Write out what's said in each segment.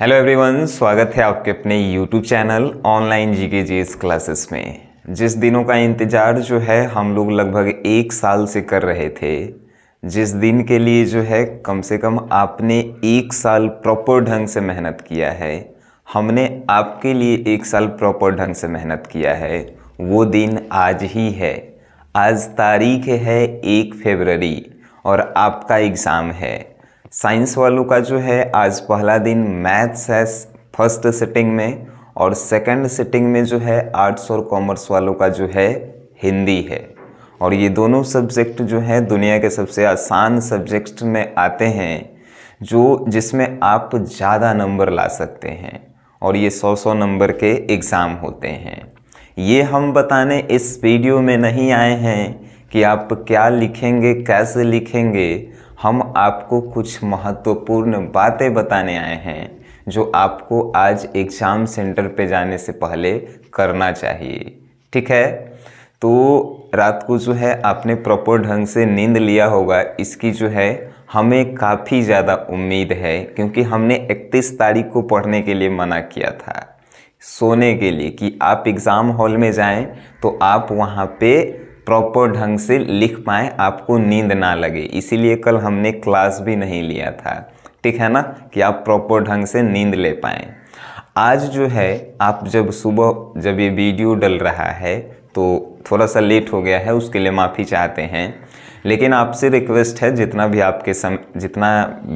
hello everyone स्वागत है आपके अपने यूट्यूब चैनल ऑनलाइन जी के जी क्लासेस में जिस दिनों का इंतज़ार जो है हम लोग लगभग एक साल से कर रहे थे जिस दिन के लिए जो है कम से कम आपने एक साल प्रॉपर ढंग से मेहनत किया है हमने आपके लिए एक साल प्रॉपर ढंग से मेहनत किया है वो दिन आज ही है आज तारीख है एक फेबररी और आपका एग्ज़ाम है साइंस वालों का जो है आज पहला दिन मैथ्स है फर्स्ट सिटिंग में और सेकंड सिटिंग में जो है आर्ट्स और कॉमर्स वालों का जो है हिंदी है और ये दोनों सब्जेक्ट जो है दुनिया के सबसे आसान सब्जेक्ट में आते हैं जो जिसमें आप ज़्यादा नंबर ला सकते हैं और ये सौ सौ नंबर के एग्ज़ाम होते हैं ये हम बताने इस वीडियो में नहीं आए हैं कि आप क्या लिखेंगे कैसे लिखेंगे हम आपको कुछ महत्वपूर्ण बातें बताने आए हैं जो आपको आज एग्ज़ाम सेंटर पे जाने से पहले करना चाहिए ठीक है तो रात को जो है आपने प्रॉपर ढंग से नींद लिया होगा इसकी जो है हमें काफ़ी ज़्यादा उम्मीद है क्योंकि हमने 31 तारीख को पढ़ने के लिए मना किया था सोने के लिए कि आप एग्ज़ाम हॉल में जाएं तो आप वहाँ पे प्रॉपर ढंग से लिख पाएँ आपको नींद ना लगे इसीलिए कल हमने क्लास भी नहीं लिया था ठीक है ना कि आप प्रॉपर ढंग से नींद ले पाएँ आज जो है आप जब सुबह जब ये वीडियो डल रहा है तो थोड़ा सा लेट हो गया है उसके लिए माफ़ी चाहते हैं लेकिन आपसे रिक्वेस्ट है जितना भी आपके सम जितना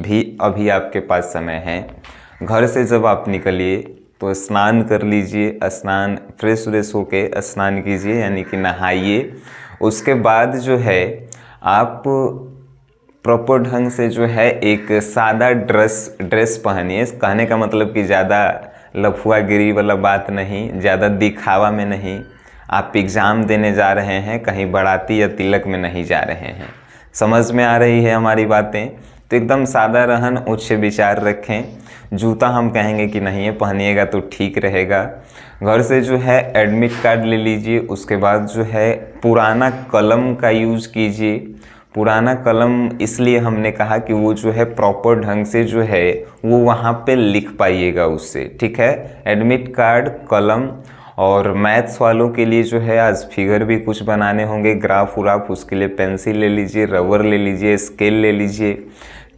भी अभी आपके पास समय है घर से जब आप निकलिए तो स्नान कर लीजिए स्नान फ्रेश व्रेश होके स्नान कीजिए यानी कि नहाइए उसके बाद जो है आप प्रॉपर ढंग से जो है एक सादा ड्रेस ड्रेस पहनिए कहने का मतलब कि ज़्यादा लफुआगिरी वाला बात नहीं ज़्यादा दिखावा में नहीं आप एग्ज़ाम देने जा रहे हैं कहीं बराती या तिलक में नहीं जा रहे हैं समझ में आ रही है हमारी बातें तो एकदम सादा रहन उच्च विचार रखें जूता हम कहेंगे कि नहीं है पहनिएगा तो ठीक रहेगा घर से जो है एडमिट कार्ड ले लीजिए उसके बाद जो है पुराना कलम का यूज़ कीजिए पुराना कलम इसलिए हमने कहा कि वो जो है प्रॉपर ढंग से जो है वो वहाँ पे लिख पाइएगा उससे ठीक है एडमिट कार्ड कलम और मैथ्स वालों के लिए जो है आज फिगर भी कुछ बनाने होंगे ग्राफ उराफ उसके लिए पेंसिल ले लीजिए रबर ले लीजिए स्केल ले लीजिए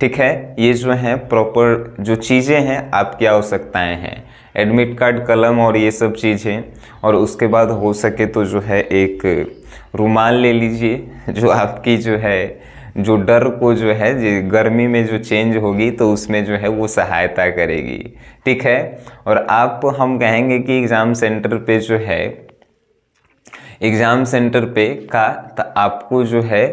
ठीक है ये जो है प्रॉपर जो चीज़ें हैं आपकी आवश्यकताएँ हैं एडमिट कार्ड कलम और ये सब चीज़ें और उसके बाद हो सके तो जो है एक रुमाल ले लीजिए जो आपकी जो है जो डर को जो है गर्मी में जो चेंज होगी तो उसमें जो है वो सहायता करेगी ठीक है और आप हम कहेंगे कि एग्ज़ाम सेंटर पे जो है एग्ज़ाम सेंटर पे का तो आपको जो है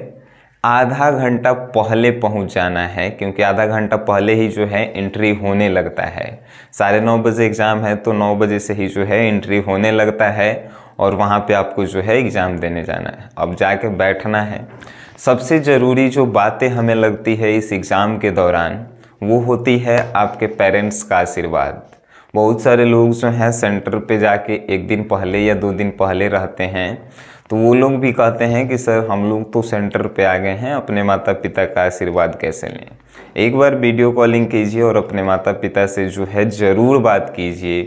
आधा घंटा पहले पहुंच जाना है क्योंकि आधा घंटा पहले ही जो है एंट्री होने लगता है साढ़े नौ बजे एग्ज़ाम है तो नौ बजे से ही जो है एंट्री होने लगता है और वहाँ पे आपको जो है एग्ज़ाम देने जाना है अब जाके बैठना है सबसे ज़रूरी जो बातें हमें लगती है इस एग्ज़ाम के दौरान वो होती है आपके पेरेंट्स का आशीर्वाद बहुत सारे लोग जो हैं सेंटर पे जाके एक दिन पहले या दो दिन पहले रहते हैं तो वो लोग भी कहते हैं कि सर हम लोग तो सेंटर पे आ गए हैं अपने माता पिता का आशीर्वाद कैसे लें एक बार वीडियो कॉलिंग कीजिए और अपने माता पिता से जो है ज़रूर बात कीजिए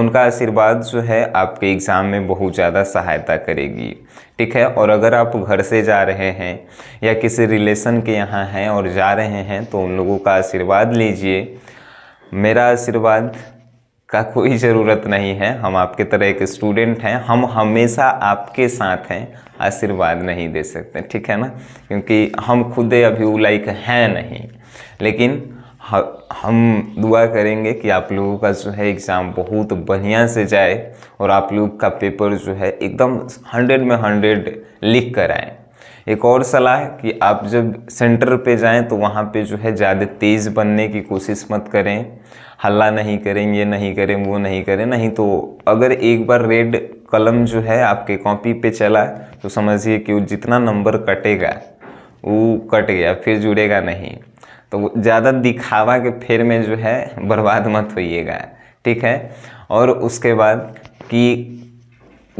उनका आशीर्वाद जो है आपके एग्ज़ाम में बहुत ज़्यादा सहायता करेगी ठीक है और अगर आप घर से जा रहे हैं या किसी रिलेशन के यहाँ हैं और जा रहे हैं तो उन लोगों का आशीर्वाद लीजिए मेरा आशीर्वाद का कोई ज़रूरत नहीं है हम आपके तरह एक स्टूडेंट हैं हम हमेशा आपके साथ हैं आशीर्वाद नहीं दे सकते ठीक है ना क्योंकि हम खुद अभी लाइक हैं नहीं लेकिन हम दुआ करेंगे कि आप लोगों का जो है एग्ज़ाम बहुत बढ़िया से जाए और आप लोग का पेपर जो है एकदम हंड्रेड में हंड्रेड लिख कर आए एक और सलाह कि आप जब सेंटर पे जाएं तो वहाँ पे जो है ज़्यादा तेज़ बनने की कोशिश मत करें हल्ला नहीं करें ये नहीं करें वो नहीं करें नहीं तो अगर एक बार रेड कलम जो है आपके कॉपी पे चला तो समझिए कि जितना नंबर कटेगा वो कट गया फिर जुड़ेगा नहीं तो ज़्यादा दिखावा के फिर में जो है बर्बाद मत होइएगा ठीक है और उसके बाद कि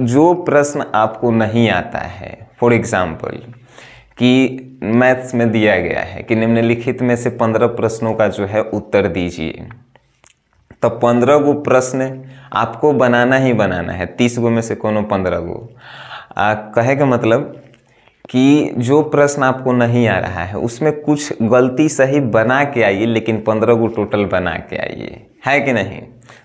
जो प्रश्न आपको नहीं आता है फॉर एग्जाम्पल कि मैथ्स में दिया गया है कि निम्नलिखित में से पंद्रह प्रश्नों का जो है उत्तर दीजिए तो पंद्रह गो प्रश्न आपको बनाना ही बनाना है तीस गो में से कोनो पंद्रह गो कहे का मतलब कि जो प्रश्न आपको नहीं आ रहा है उसमें कुछ गलती सही बना के आइए लेकिन पंद्रह गो टोटल बना के आइए है कि नहीं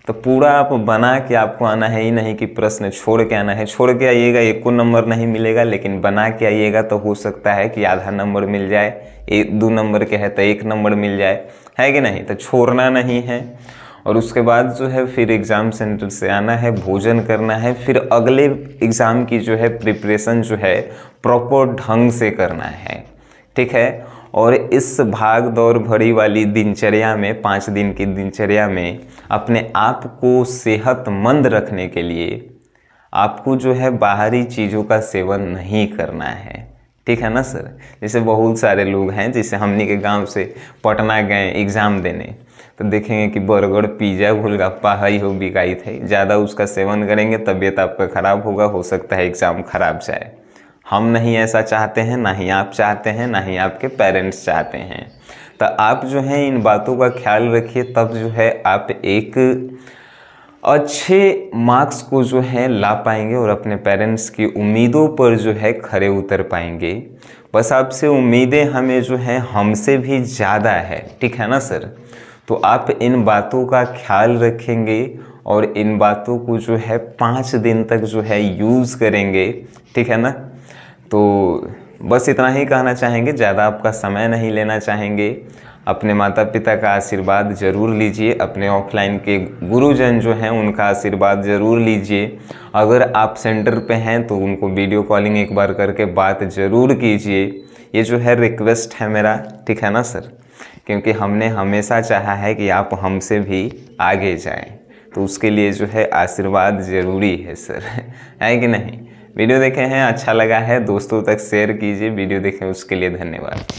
तो पूरा आप बना के आपको आना है ही नहीं कि प्रश्न छोड़ के आना है छोड़ के आइएगा एक को नंबर नहीं मिलेगा लेकिन बना के आइएगा तो हो सकता है कि आधा नंबर मिल जाए एक दो नंबर के है तो एक नंबर मिल जाए है कि नहीं तो छोड़ना नहीं है और उसके बाद जो है फिर एग्ज़ाम सेंटर से आना है भोजन करना है फिर अगले एग्ज़ाम की जो है प्रिपरेशन जो है प्रॉपर ढंग से करना है ठीक है और इस भाग दौड़ भरी वाली दिनचर्या में पाँच दिन की दिनचर्या में अपने आप को सेहतमंद रखने के लिए आपको जो है बाहरी चीज़ों का सेवन नहीं करना है ठीक है ना सर जैसे बहुत सारे लोग हैं जैसे हमने के गांव से पटना गए एग्ज़ाम देने तो देखेंगे कि बर्गर पिज़्ज़ा गोलगप्पा हई हो बिकाई थे ज़्यादा उसका सेवन करेंगे तबीयत आपका ख़राब होगा हो सकता है एग्ज़ाम खराब जाए हम नहीं ऐसा चाहते हैं ना ही आप चाहते हैं ना ही आपके पेरेंट्स चाहते हैं तो आप जो हैं इन बातों का ख्याल रखिए तब जो है आप एक अच्छे मार्क्स को जो है ला पाएंगे और अपने पेरेंट्स की उम्मीदों पर जो है खड़े उतर पाएंगे बस आपसे उम्मीदें हमें जो है हमसे भी ज़्यादा है ठीक है ना सर तो आप इन बातों का ख्याल रखेंगे और इन बातों को जो है पाँच दिन तक जो है यूज़ करेंगे ठीक है ना तो बस इतना ही कहना चाहेंगे ज़्यादा आपका समय नहीं लेना चाहेंगे अपने माता पिता का आशीर्वाद ज़रूर लीजिए अपने ऑफलाइन के गुरुजन जो हैं उनका आशीर्वाद ज़रूर लीजिए अगर आप सेंटर पे हैं तो उनको वीडियो कॉलिंग एक बार करके बात ज़रूर कीजिए ये जो है रिक्वेस्ट है मेरा ठीक है ना सर क्योंकि हमने हमेशा चाहा है कि आप हमसे भी आगे जाएं तो उसके लिए जो है आशीर्वाद ज़रूरी है सर है कि नहीं वीडियो देखे हैं अच्छा लगा है दोस्तों तक शेयर कीजिए वीडियो देखें उसके लिए धन्यवाद